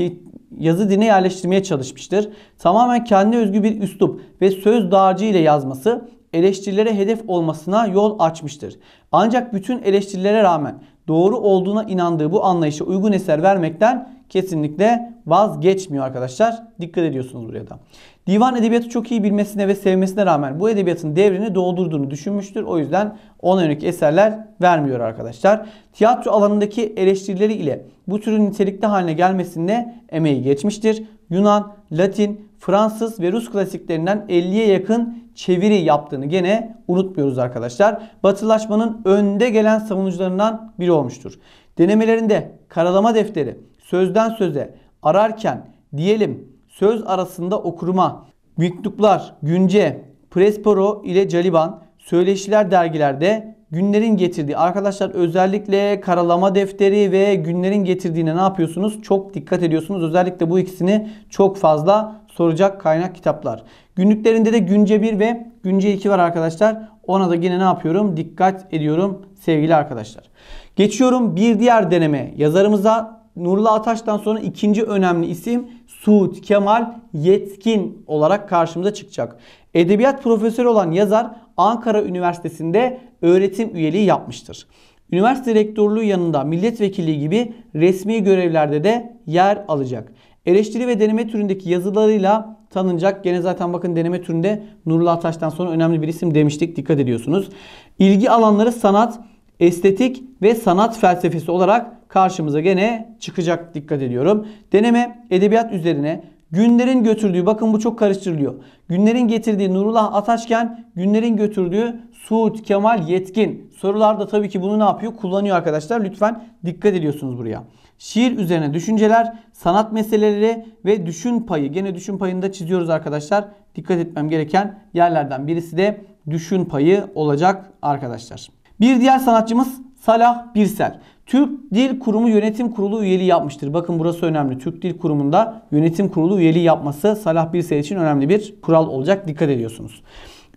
yazı dine yerleştirmeye çalışmıştır. Tamamen kendi özgü bir üslup ve söz dağarcığı ile yazması eleştirilere hedef olmasına yol açmıştır. Ancak bütün eleştirilere rağmen doğru olduğuna inandığı bu anlayışa uygun eser vermekten kesinlikle vazgeçmiyor arkadaşlar. Dikkat ediyorsunuz buraya da. Divan edebiyatı çok iyi bilmesine ve sevmesine rağmen bu edebiyatın devrini doldurduğunu düşünmüştür. O yüzden ona yönelik eserler vermiyor arkadaşlar. Tiyatro alanındaki eleştirileri ile bu türün nitelikte haline gelmesinde emeği geçmiştir. Yunan, Latin, Fransız ve Rus klasiklerinden 50'ye yakın çeviri yaptığını gene unutmuyoruz arkadaşlar. Batılaşmanın önde gelen savunucularından biri olmuştur. Denemelerinde karalama defteri, sözden söze, ararken, diyelim, söz arasında okuruma, mektuplar, günce, presporo ile caliban, söyleşiler dergilerde günlerin getirdiği arkadaşlar özellikle karalama defteri ve günlerin getirdiğine ne yapıyorsunuz? Çok dikkat ediyorsunuz. Özellikle bu ikisini çok fazla soracak kaynak kitaplar. Günlüklerinde de günce 1 ve günce 2 var arkadaşlar. Ona da yine ne yapıyorum? Dikkat ediyorum sevgili arkadaşlar. Geçiyorum bir diğer deneme. Yazarımıza Nurullah Ataş'tan sonra ikinci önemli isim Suud Kemal Yetkin olarak karşımıza çıkacak. Edebiyat profesörü olan yazar Ankara Üniversitesi'nde öğretim üyeliği yapmıştır. Üniversite rektörlüğü yanında milletvekili gibi resmi görevlerde de yer alacak. Eleştiri ve deneme türündeki yazılarıyla tanınacak. Gene zaten bakın deneme türünde Nurullah Taş'tan sonra önemli bir isim demiştik. Dikkat ediyorsunuz. İlgi alanları sanat, estetik ve sanat felsefesi olarak karşımıza gene çıkacak dikkat ediyorum. Deneme edebiyat üzerine Günlerin götürdüğü bakın bu çok karıştırılıyor. Günlerin getirdiği Nurullah Ataşken, günlerin götürdüğü Suud Kemal Yetkin. Sorularda tabii ki bunu ne yapıyor? Kullanıyor arkadaşlar. Lütfen dikkat ediyorsunuz buraya. Şiir üzerine düşünceler, sanat meseleleri ve düşün payı. Gene düşün payını da çiziyoruz arkadaşlar. Dikkat etmem gereken yerlerden birisi de düşün payı olacak arkadaşlar. Bir diğer sanatçımız Salah Birsel. Türk Dil Kurumu Yönetim Kurulu üyeliği yapmıştır. Bakın burası önemli. Türk Dil Kurumu'nda yönetim kurulu üyeliği yapması Salah Birsel için önemli bir kural olacak. Dikkat ediyorsunuz.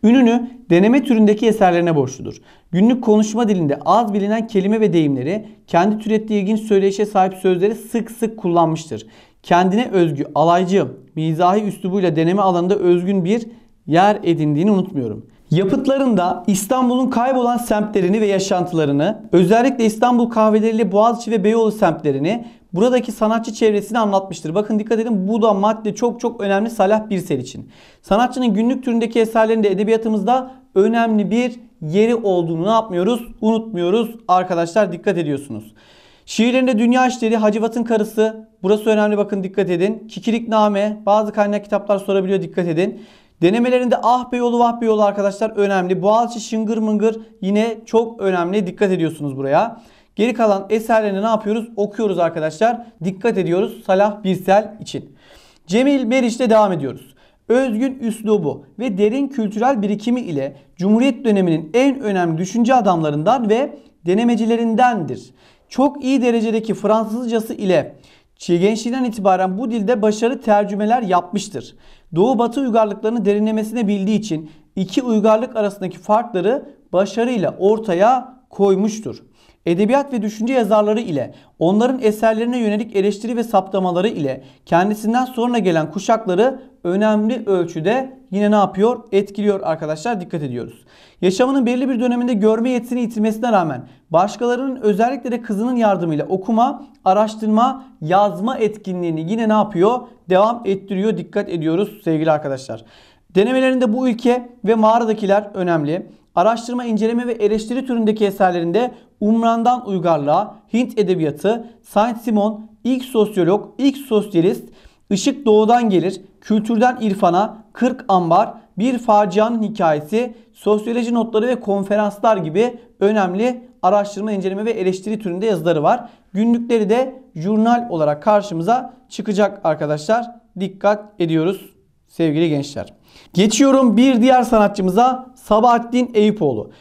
Ününü deneme türündeki eserlerine borçludur. Günlük konuşma dilinde az bilinen kelime ve deyimleri, kendi türettiği ilginç söyleyişe sahip sözleri sık sık kullanmıştır. Kendine özgü, alaycı, mizahi üslubuyla deneme alanında özgün bir yer edindiğini unutmuyorum. Yapıtlarında İstanbul'un kaybolan semtlerini ve yaşantılarını, özellikle İstanbul kahveleriyle Boğaziçi ve Beyoğlu semtlerini, buradaki sanatçı çevresini anlatmıştır. Bakın dikkat edin bu da madde çok çok önemli Salah Birsel için. Sanatçının günlük türündeki eserlerinde edebiyatımızda önemli bir yeri olduğunu ne yapmıyoruz? Unutmuyoruz. Arkadaşlar dikkat ediyorsunuz. Şiirlerinde Dünya İşleri, Hacivat'ın Karısı, burası önemli bakın dikkat edin. Kikirikname, bazı kaynak kitaplar sorabiliyor dikkat edin. Denemelerinde ah be yolu vah be yolu arkadaşlar önemli. Boğaziçi şıngır mıngır yine çok önemli. Dikkat ediyorsunuz buraya. Geri kalan eserlerini ne yapıyoruz? Okuyoruz arkadaşlar. Dikkat ediyoruz Salah Birsel için. Cemil Meriç'le devam ediyoruz. Özgün üslubu ve derin kültürel birikimi ile Cumhuriyet döneminin en önemli düşünce adamlarından ve denemecilerindendir. Çok iyi derecedeki Fransızcası ile gençliğinden itibaren bu dilde başarı tercümeler yapmıştır. Doğu Batı uygarlıklarını derinlemesine bildiği için iki uygarlık arasındaki farkları başarıyla ortaya koymuştur edebiyat ve düşünce yazarları ile onların eserlerine yönelik eleştiri ve saptamaları ile kendisinden sonra gelen kuşakları önemli ölçüde yine ne yapıyor? Etkiliyor arkadaşlar dikkat ediyoruz. Yaşamının belli bir döneminde görme yetisini yitirmesine rağmen başkalarının özellikle de kızının yardımıyla okuma, araştırma, yazma etkinliğini yine ne yapıyor? Devam ettiriyor dikkat ediyoruz sevgili arkadaşlar. Denemelerinde bu ülke ve mağaradakiler önemli araştırma, inceleme ve eleştiri türündeki eserlerinde Umran'dan uygarlığa, Hint edebiyatı, Saint Simon, ilk sosyolog, ilk sosyalist, Işık doğudan gelir, kültürden İrfana, 40 ambar, bir facianın hikayesi, sosyoloji notları ve konferanslar gibi önemli araştırma, inceleme ve eleştiri türünde yazıları var. Günlükleri de jurnal olarak karşımıza çıkacak arkadaşlar. Dikkat ediyoruz sevgili gençler. Geçiyorum bir diğer sanatçımıza Sabahattin Eyüpoğlu.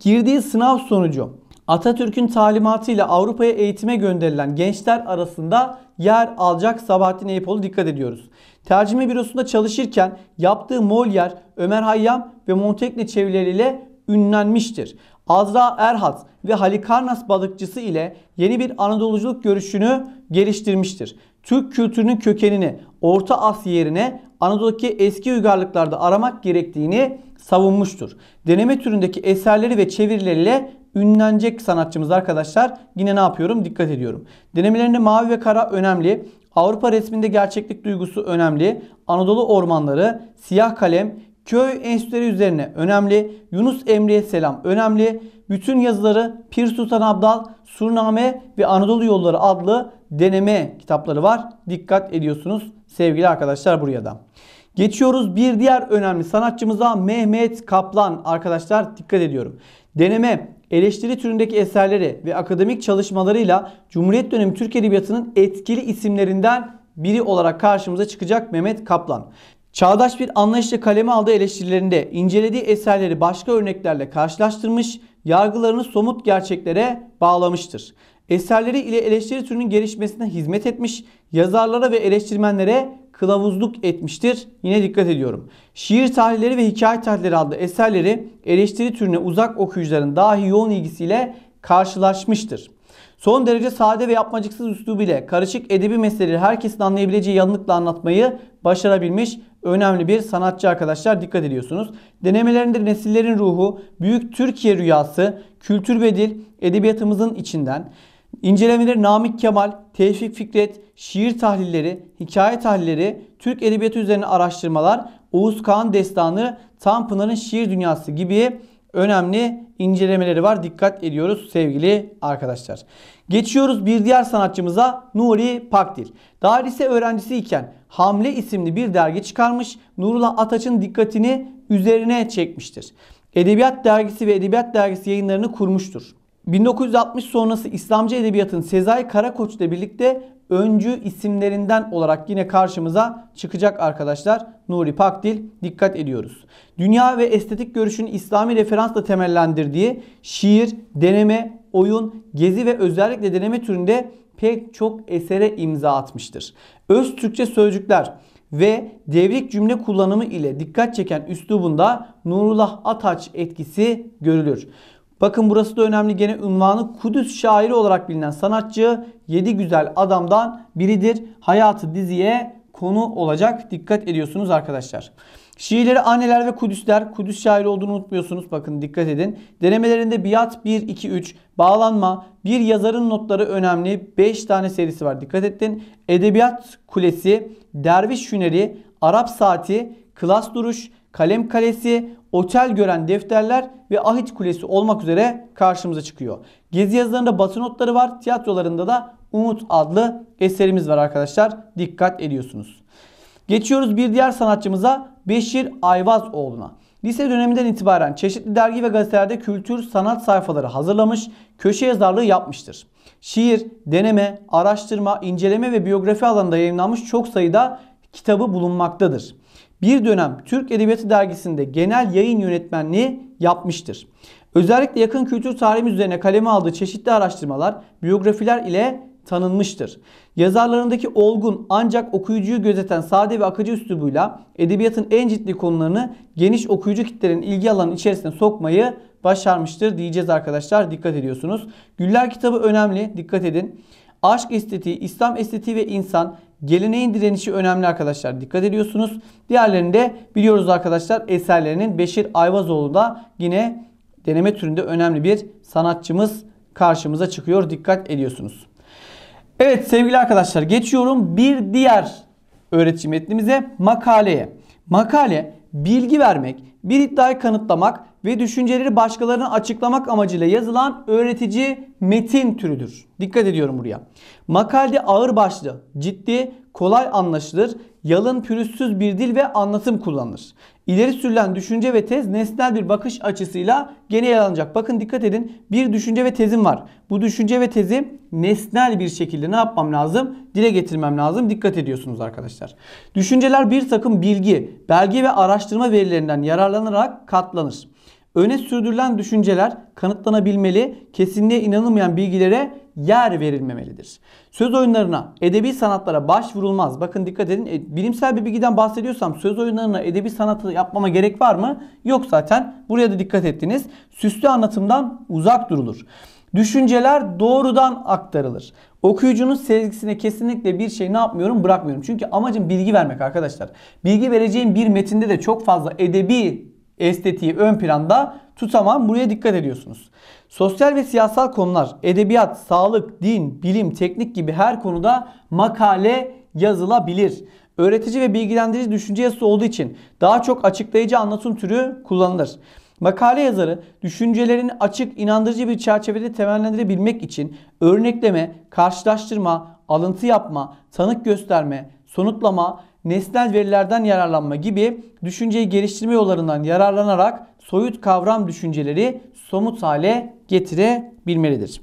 Girdiği sınav sonucu Atatürk'ün talimatıyla Avrupa'ya eğitime gönderilen gençler arasında yer alacak Sabahattin Eyüpoğlu dikkat ediyoruz. Tercüme bürosunda çalışırken yaptığı Molière, Ömer Hayyam ve Montekne çevirileriyle ünlenmiştir. Azra Erhat ve Halikarnas balıkçısı ile yeni bir Anadoluculuk görüşünü geliştirmiştir. Türk kültürünün kökenini Orta Asya yerine Anadolu'daki eski uygarlıklarda aramak gerektiğini savunmuştur. Deneme türündeki eserleri ve çevirileriyle ünlenecek sanatçımız arkadaşlar. Yine ne yapıyorum? Dikkat ediyorum. Denemelerinde mavi ve kara önemli. Avrupa resminde gerçeklik duygusu önemli. Anadolu ormanları, siyah kalem, köy enstitüleri üzerine önemli. Yunus Emre'ye selam önemli. Bütün yazıları Pir Sultan Abdal, Surname ve Anadolu Yolları adlı deneme kitapları var. Dikkat ediyorsunuz sevgili arkadaşlar buraya da. Geçiyoruz bir diğer önemli sanatçımıza Mehmet Kaplan arkadaşlar dikkat ediyorum. Deneme, eleştiri türündeki eserleri ve akademik çalışmalarıyla Cumhuriyet dönemi Türk Edebiyatı'nın etkili isimlerinden biri olarak karşımıza çıkacak Mehmet Kaplan. Çağdaş bir anlayışla kaleme aldığı eleştirilerinde incelediği eserleri başka örneklerle karşılaştırmış, yargılarını somut gerçeklere bağlamıştır. Eserleri ile eleştiri türünün gelişmesine hizmet etmiş, yazarlara ve eleştirmenlere kılavuzluk etmiştir. Yine dikkat ediyorum. Şiir tarihleri ve hikaye tarihleri adlı eserleri eleştiri türüne uzak okuyucuların dahi yoğun ilgisiyle karşılaşmıştır. Son derece sade ve yapmacıksız üslubuyla karışık edebi meseleleri herkesin anlayabileceği yanılıkla anlatmayı başarabilmiş önemli bir sanatçı arkadaşlar dikkat ediyorsunuz. Denemelerinde nesillerin ruhu, büyük Türkiye rüyası, kültür ve dil edebiyatımızın içinden, İncelemeleri Namık Kemal, Tevfik Fikret, şiir tahlilleri, hikaye tahlilleri, Türk edebiyatı üzerine araştırmalar, Oğuz Kağan destanı, Tanpınar'ın şiir dünyası gibi önemli incelemeleri var. Dikkat ediyoruz sevgili arkadaşlar. Geçiyoruz bir diğer sanatçımıza Nuri Pakdil. Daha lise öğrencisi iken Hamle isimli bir dergi çıkarmış. Nurullah Ataç'ın dikkatini üzerine çekmiştir. Edebiyat Dergisi ve Edebiyat Dergisi yayınlarını kurmuştur. 1960 sonrası İslamcı edebiyatın Sezai Karakoç ile birlikte öncü isimlerinden olarak yine karşımıza çıkacak arkadaşlar. Nuri Pakdil dikkat ediyoruz. Dünya ve estetik görüşünü İslami referansla temellendirdiği şiir, deneme, oyun, gezi ve özellikle deneme türünde pek çok esere imza atmıştır. Öz Türkçe sözcükler ve devrik cümle kullanımı ile dikkat çeken üslubunda Nurullah Ataç etkisi görülür. Bakın burası da önemli. Gene unvanı Kudüs şairi olarak bilinen sanatçı 7 güzel adamdan biridir. Hayatı diziye konu olacak. Dikkat ediyorsunuz arkadaşlar. Şiirleri anneler ve Kudüsler. Kudüs şairi olduğunu unutmuyorsunuz. Bakın dikkat edin. Denemelerinde biat 1, 2, 3, bağlanma, bir yazarın notları önemli. 5 tane serisi var. Dikkat edin. Edebiyat kulesi, derviş hüneri, Arap saati, klas duruş, kalem kalesi, otel gören defterler ve ahit kulesi olmak üzere karşımıza çıkıyor. Gezi yazılarında batı notları var. Tiyatrolarında da Umut adlı eserimiz var arkadaşlar. Dikkat ediyorsunuz. Geçiyoruz bir diğer sanatçımıza Beşir Ayvazoğlu'na. Lise döneminden itibaren çeşitli dergi ve gazetelerde kültür, sanat sayfaları hazırlamış, köşe yazarlığı yapmıştır. Şiir, deneme, araştırma, inceleme ve biyografi alanında yayınlanmış çok sayıda kitabı bulunmaktadır bir dönem Türk Edebiyatı Dergisi'nde genel yayın yönetmenliği yapmıştır. Özellikle yakın kültür tarihi üzerine kaleme aldığı çeşitli araştırmalar, biyografiler ile tanınmıştır. Yazarlarındaki olgun ancak okuyucuyu gözeten sade ve akıcı üslubuyla edebiyatın en ciddi konularını geniş okuyucu kitlerin ilgi alanının içerisine sokmayı başarmıştır diyeceğiz arkadaşlar. Dikkat ediyorsunuz. Güller kitabı önemli. Dikkat edin aşk estetiği, İslam estetiği ve insan geleneğin direnişi önemli arkadaşlar. Dikkat ediyorsunuz. Diğerlerini de biliyoruz arkadaşlar eserlerinin Beşir Ayvazoğlu da yine deneme türünde önemli bir sanatçımız karşımıza çıkıyor. Dikkat ediyorsunuz. Evet sevgili arkadaşlar geçiyorum bir diğer öğretim metnimize makaleye. Makale bilgi vermek, bir iddiayı kanıtlamak ve düşünceleri başkalarına açıklamak amacıyla yazılan öğretici metin türüdür. Dikkat ediyorum buraya. Makalede ağır başlı, ciddi, kolay anlaşılır, yalın pürüzsüz bir dil ve anlatım kullanılır. İleri sürülen düşünce ve tez nesnel bir bakış açısıyla gene yer alınacak. Bakın dikkat edin bir düşünce ve tezim var. Bu düşünce ve tezi nesnel bir şekilde ne yapmam lazım? Dile getirmem lazım. Dikkat ediyorsunuz arkadaşlar. Düşünceler bir takım bilgi, belge ve araştırma verilerinden yararlanarak katlanır. Öne sürdürülen düşünceler kanıtlanabilmeli, kesinliğe inanılmayan bilgilere yer verilmemelidir. Söz oyunlarına, edebi sanatlara başvurulmaz. Bakın dikkat edin e, bilimsel bir bilgiden bahsediyorsam söz oyunlarına edebi sanatı yapmama gerek var mı? Yok zaten. Buraya da dikkat ettiniz. Süslü anlatımdan uzak durulur. Düşünceler doğrudan aktarılır. Okuyucunun sezgisine kesinlikle bir şey ne yapmıyorum bırakmıyorum. Çünkü amacım bilgi vermek arkadaşlar. Bilgi vereceğim bir metinde de çok fazla edebi estetiği ön planda tutamam. Buraya dikkat ediyorsunuz. Sosyal ve siyasal konular, edebiyat, sağlık, din, bilim, teknik gibi her konuda makale yazılabilir. Öğretici ve bilgilendirici düşünce yazısı olduğu için daha çok açıklayıcı anlatım türü kullanılır. Makale yazarı düşüncelerini açık, inandırıcı bir çerçevede temellendirebilmek için örnekleme, karşılaştırma, alıntı yapma, tanık gösterme, sonuçlama nesnel verilerden yararlanma gibi düşünceyi geliştirme yollarından yararlanarak soyut kavram düşünceleri somut hale getirebilmelidir.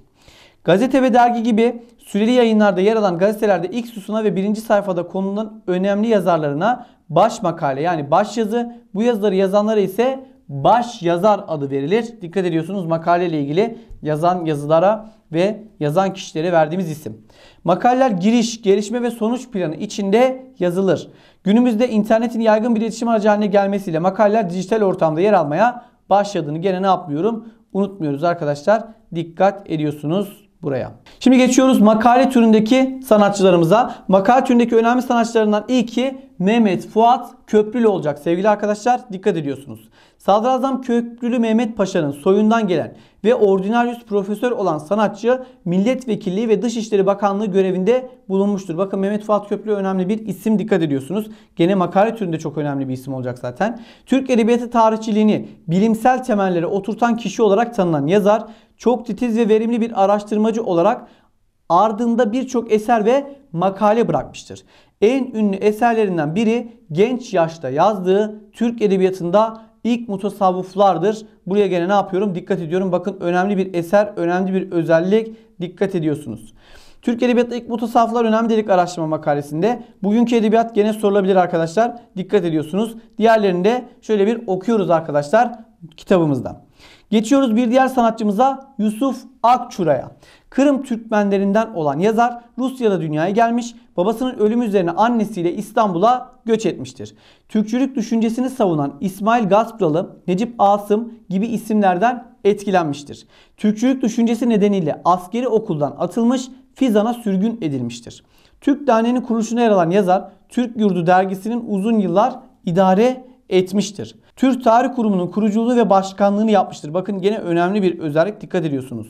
Gazete ve dergi gibi süreli yayınlarda yer alan gazetelerde ilk susuna ve birinci sayfada konulan önemli yazarlarına baş makale yani baş yazı bu yazıları yazanlara ise baş yazar adı verilir. Dikkat ediyorsunuz makale ile ilgili yazan yazılara ve yazan kişilere verdiğimiz isim. Makaleler giriş, gelişme ve sonuç planı içinde yazılır. Günümüzde internetin yaygın bir iletişim aracı haline gelmesiyle makaleler dijital ortamda yer almaya başladığını gene ne yapmıyorum? Unutmuyoruz arkadaşlar. Dikkat ediyorsunuz buraya. Şimdi geçiyoruz makale türündeki sanatçılarımıza. Makale türündeki önemli sanatçılarından ilki Mehmet Fuat Köprülü olacak sevgili arkadaşlar. Dikkat ediyorsunuz. Sadrazam Köprülü Mehmet Paşa'nın soyundan gelen ve ordinarius profesör olan sanatçı milletvekilliği ve Dışişleri Bakanlığı görevinde bulunmuştur. Bakın Mehmet Fuat Köprülü önemli bir isim dikkat ediyorsunuz. Gene makale türünde çok önemli bir isim olacak zaten. Türk Edebiyatı tarihçiliğini bilimsel temellere oturtan kişi olarak tanınan yazar çok titiz ve verimli bir araştırmacı olarak ardında birçok eser ve makale bırakmıştır. En ünlü eserlerinden biri genç yaşta yazdığı Türk Edebiyatı'nda ilk mutasavvuflardır. Buraya gene ne yapıyorum? Dikkat ediyorum. Bakın önemli bir eser, önemli bir özellik. Dikkat ediyorsunuz. Türk Edebiyatı ilk mutasavvıflar önemli delik araştırma makalesinde. Bugünkü edebiyat gene sorulabilir arkadaşlar. Dikkat ediyorsunuz. Diğerlerini de şöyle bir okuyoruz arkadaşlar kitabımızdan. Geçiyoruz bir diğer sanatçımıza Yusuf Akçura'ya. Kırım Türkmenlerinden olan yazar Rusya'da dünyaya gelmiş, babasının ölümü üzerine annesiyle İstanbul'a göç etmiştir. Türkçülük düşüncesini savunan İsmail Gaspralı, Necip Asım gibi isimlerden etkilenmiştir. Türkçülük düşüncesi nedeniyle askeri okuldan atılmış, Fizan'a sürgün edilmiştir. Türk Derneği'nin kuruluşuna yer alan yazar, Türk Yurdu dergisinin uzun yıllar idare etmiştir. Türk Tarih Kurumu'nun kuruculuğu ve başkanlığını yapmıştır. Bakın gene önemli bir özellik dikkat ediyorsunuz.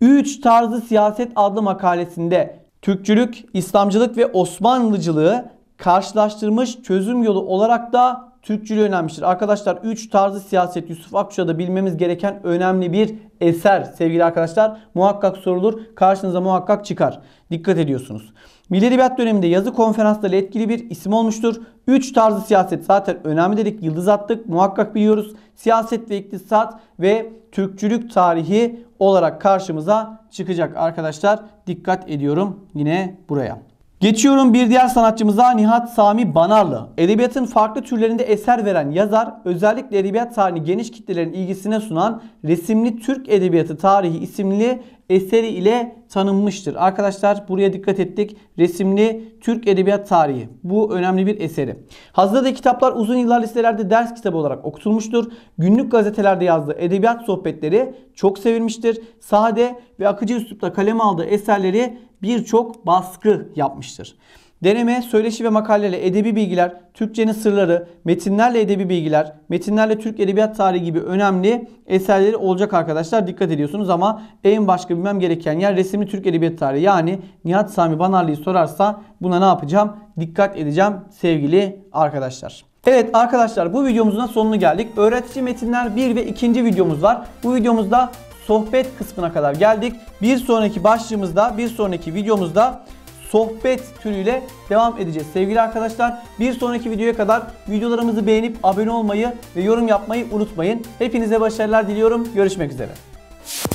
3 tarzı siyaset adlı makalesinde Türkçülük, İslamcılık ve Osmanlıcılığı karşılaştırmış çözüm yolu olarak da Türkçülüğü önemmiştir. Arkadaşlar 3 tarzı siyaset Yusuf Akça'da bilmemiz gereken önemli bir eser sevgili arkadaşlar. Muhakkak sorulur. Karşınıza muhakkak çıkar. Dikkat ediyorsunuz. Milli Edebiyat döneminde yazı konferansları etkili bir isim olmuştur. Üç tarzı siyaset zaten önemli dedik. Yıldız attık muhakkak biliyoruz. Siyaset ve iktisat ve Türkçülük tarihi olarak karşımıza çıkacak arkadaşlar. Dikkat ediyorum yine buraya. Geçiyorum bir diğer sanatçımıza Nihat Sami Banarlı. Edebiyatın farklı türlerinde eser veren yazar, özellikle edebiyat tarihini geniş kitlelerin ilgisine sunan Resimli Türk Edebiyatı Tarihi isimli eseri ile tanınmıştır. Arkadaşlar buraya dikkat ettik. Resimli Türk Edebiyat Tarihi. Bu önemli bir eseri. Hazırladığı kitaplar uzun yıllar listelerde ders kitabı olarak okutulmuştur. Günlük gazetelerde yazdığı edebiyat sohbetleri çok sevilmiştir. Sade ve akıcı üslupta kaleme aldığı eserleri birçok baskı yapmıştır. Deneme, söyleşi ve makaleyle edebi bilgiler, Türkçenin sırları, metinlerle edebi bilgiler, metinlerle Türk edebiyat tarihi gibi önemli eserleri olacak arkadaşlar. Dikkat ediyorsunuz ama en başka bilmem gereken yer resimli Türk edebiyat tarihi. Yani Nihat Sami Banarlı'yı sorarsa buna ne yapacağım? Dikkat edeceğim sevgili arkadaşlar. Evet arkadaşlar bu videomuzun sonuna geldik. Öğretici metinler 1 ve 2. videomuz var. Bu videomuzda sohbet kısmına kadar geldik. Bir sonraki başlığımızda, bir sonraki videomuzda sohbet türüyle devam edeceğiz sevgili arkadaşlar. Bir sonraki videoya kadar videolarımızı beğenip abone olmayı ve yorum yapmayı unutmayın. Hepinize başarılar diliyorum. Görüşmek üzere.